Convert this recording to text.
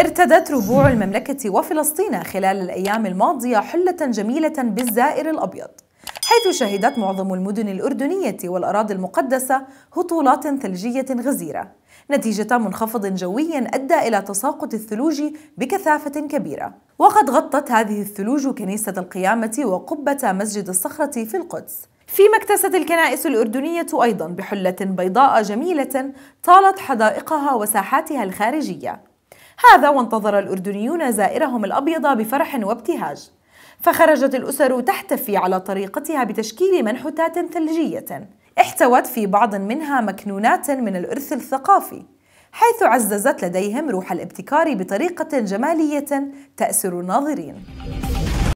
ارتدت ربوع المملكة وفلسطين خلال الأيام الماضية حلة جميلة بالزائر الأبيض حيث شهدت معظم المدن الأردنية والأراضي المقدسة هطولات ثلجية غزيرة نتيجة منخفض جوي أدى إلى تساقط الثلوج بكثافة كبيرة وقد غطت هذه الثلوج كنيسة القيامة وقبة مسجد الصخرة في القدس فيما اكتست الكنائس الأردنية أيضا بحلة بيضاء جميلة طالت حدائقها وساحاتها الخارجية هذا وانتظر الأردنيون زائرهم الأبيض بفرح وابتهاج فخرجت الأسر تحتفي على طريقتها بتشكيل منحوتات ثلجية احتوت في بعض منها مكنونات من الإرث الثقافي حيث عززت لديهم روح الابتكار بطريقة جمالية تأسر الناظرين